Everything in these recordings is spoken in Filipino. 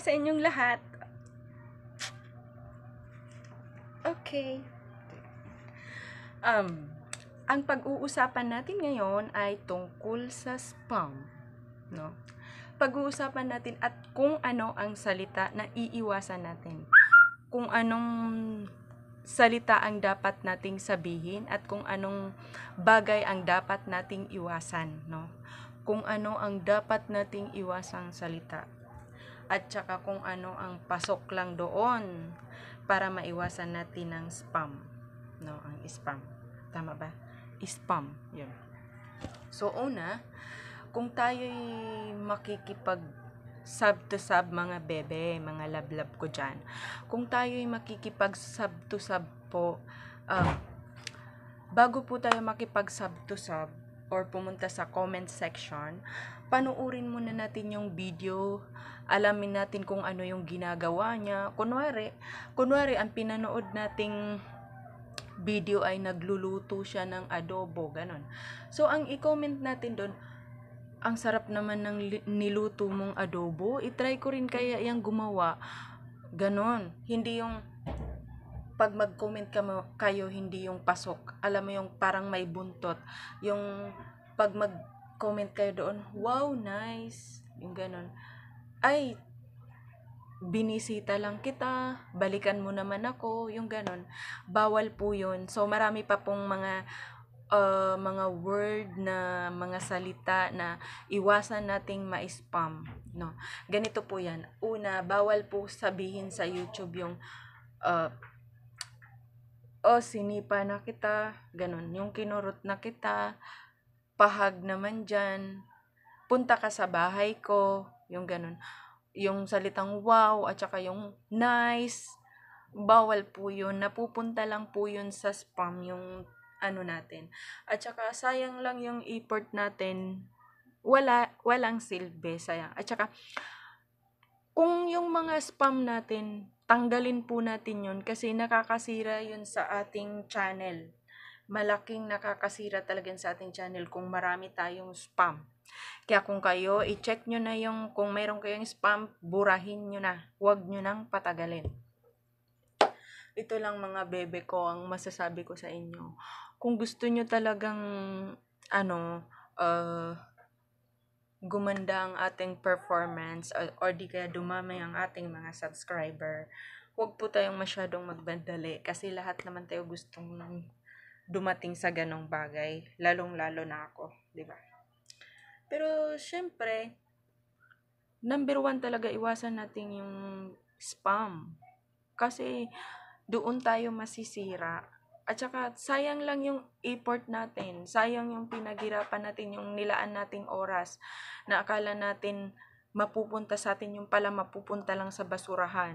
sa inyong lahat. Okay. Um, ang pag-uusapan natin ngayon ay tungkol sa spam. No? Pag-uusapan natin at kung ano ang salita na iiwasan natin. Kung anong salita ang dapat nating sabihin at kung anong bagay ang dapat nating iwasan, no? Kung ano ang dapat nating iwasang salita at saka kung ano ang pasok lang doon para maiwasan natin ang spam. No, ang spam. Tama ba? Spam. Yun. So, una, kung tayo'y makikipag sub to sub mga bebe, mga love love ko dyan. Kung tayo'y makikipag sub to sub po, uh, bago po tayo makipag sub to sub or pumunta sa comment section, panuurin muna natin yung video, alamin natin kung ano yung ginagawa niya. Kunwari, kunwari ang pinanood nating video ay nagluluto siya ng adobo, ganun. So, ang i-comment natin doon, ang sarap naman ng niluto mong adobo, I-try ko rin kaya yung gumawa. Ganon. Hindi yung pag mag-comment kayo, hindi yung pasok. Alam mo yung parang may buntot. Yung pag mag comment kayo doon, wow, nice, yung ganun. Ay, binisita lang kita, balikan mo naman ako, yung ganun. Bawal po yun. So, marami pa pong mga uh, mga word na mga salita na iwasan nating ma-spam. No? Ganito po yan. Una, bawal po sabihin sa YouTube yung uh, oh, sinipa na kita, ganun. Yung kinurot na kita, pahag naman dyan, punta ka sa bahay ko, yung ganun. Yung salitang wow at saka yung nice, bawal po yun. Napupunta lang po yun sa spam yung ano natin. At saka sayang lang yung effort natin. Wala, walang silbi, sayang. At saka, kung yung mga spam natin, tanggalin po natin yun kasi nakakasira yun sa ating channel malaking nakakasira talaga sa ating channel kung marami tayong spam. Kaya kung kayo, i-check nyo na yung, kung meron kayong spam, burahin nyo na. Huwag nyo nang patagalin. Ito lang mga bebe ko, ang masasabi ko sa inyo. Kung gusto nyo talagang, ano, uh, gumanda ang ating performance or, or di kaya dumami ang ating mga subscriber, huwag po tayong masyadong magbandali kasi lahat naman tayo gustong dumating sa ganong bagay, lalong-lalo na ako, 'di ba? Pero syempre, number one talaga iwasan natin yung spam. Kasi doon tayo masisira. At saka sayang lang yung effort natin, sayang yung pinaghirapan natin, yung nilaan nating oras na akala natin mapupunta sa atin yung pala mapupunta lang sa basurahan.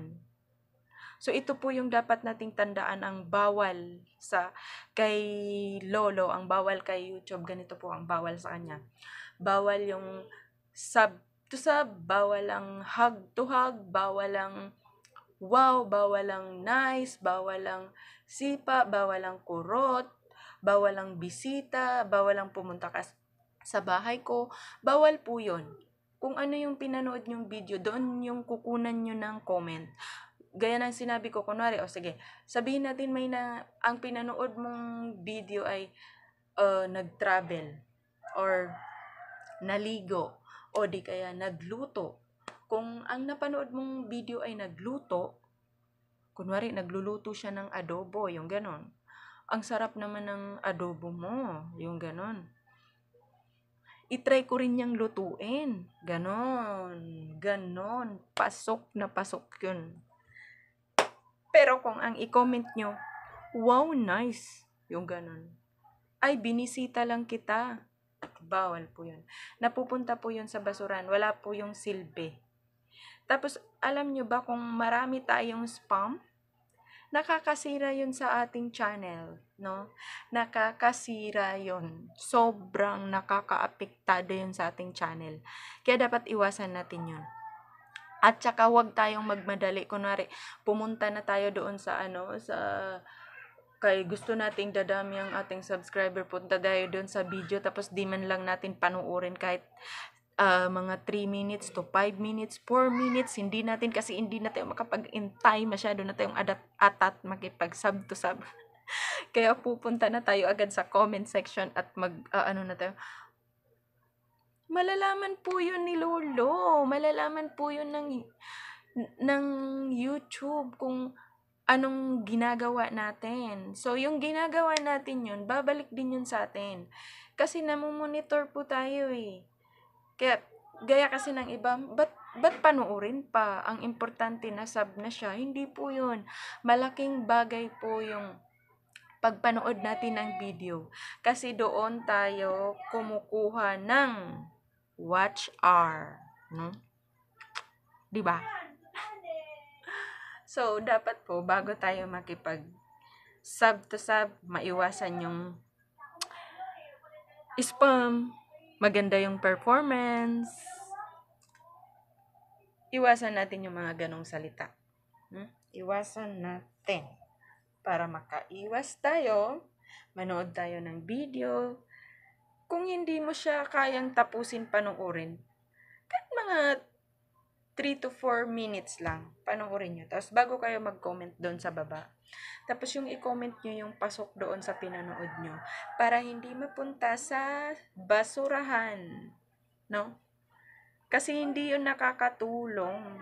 So ito po yung dapat nating tandaan ang bawal sa kay Lolo, ang bawal kay YouTube, ganito po ang bawal sa kanya. Bawal yung sub to sub, bawal ang hug to hug, bawal ang wow, bawal ang nice, bawal ang sipa, bawal ang kurot, bawal ang bisita, bawal ang pumunta ka sa bahay ko, bawal po yun. Kung ano yung pinanood yung video, doon yung kukunan nyo ng comment gaya ng sinabi ko, kunwari, o oh, sige, sabihin natin may na, ang pinanood mong video ay uh, nag-travel or naligo o di kaya nagluto. Kung ang napanood mong video ay nagluto, kunwari nagluluto siya ng adobo, yung ganon. Ang sarap naman ng adobo mo, yung ganon. Itry ko rin niyang lutuin. Ganon, ganon. Pasok na pasok yun pero kung ang i-comment nyo, wow, nice, yung ganun. Ay, binisita lang kita. Bawal po yun. Napupunta po yun sa basuran. Wala po yung silbi. Tapos, alam nyo ba kung marami tayong spam? Nakakasira yun sa ating channel, no? Nakakasira yun. Sobrang nakakaapektado yun sa ating channel. Kaya dapat iwasan natin yun. At saka wag tayong magmadali. Kunwari, pumunta na tayo doon sa ano, sa kay gusto nating dadami ang ating subscriber. Punta tayo doon sa video tapos di man lang natin panuorin kahit uh, mga 3 minutes to 5 minutes, 4 minutes, hindi natin kasi hindi natin tayo makapag-intay masyado na tayong adat, atat makipag-sub to sub. Kaya pupunta na tayo agad sa comment section at mag, uh, ano na tayo, malalaman po yun ni Lolo malalaman po yun ng, ng YouTube kung anong ginagawa natin. So, yung ginagawa natin yun, babalik din yun sa atin. Kasi namumonitor po tayo eh. Kaya, gaya kasi ng iba, but ba't panuorin pa? Ang importante na sub na siya. Hindi po yun. Malaking bagay po yung pagpanood natin ng video. Kasi doon tayo kumukuha ng watch hour no? 'Di ba? So, dapat po bago tayo makipag sub to sub, maiwasan yung spam, maganda yung performance. Iwasan natin yung mga ganong salita. Hmm? Iwasan natin para makaiwas tayo, manood tayo ng video. Kung hindi mo siya kayang tapusin, panuorin, kahit mga 3 to 4 minutes lang. Panoorin nyo. Tapos bago kayo mag-comment doon sa baba. Tapos yung i-comment nyo yung pasok doon sa pinanood nyo. Para hindi mapunta sa basurahan. No? Kasi hindi yun nakakatulong.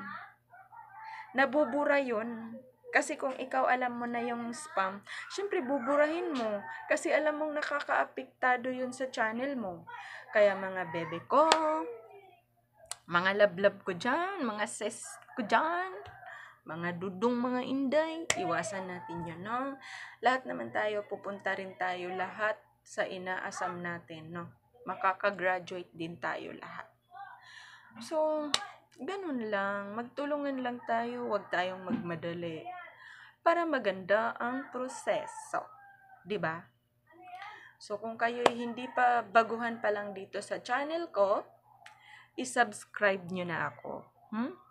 Nabubura yun. Kasi kung ikaw alam mo na yung spam, syempre buburahin mo. Kasi alam mong nakakaapektado yun sa channel mo. Kaya mga bebe ko, mga lablab ko dyan, mga ses ko dyan, mga dudong, mga inday, iwasan natin yan, no? Lahat naman tayo, pupunta rin tayo lahat sa inaasam natin, no? Makakagraduate din tayo lahat. So, ganun lang. Magtulungan lang tayo, huwag tayong magmadali. Para maganda ang proseso. ba? Diba? So, kung kayo hindi pa baguhan pa lang dito sa channel ko, i-subscribe nyo na ako. Hmm?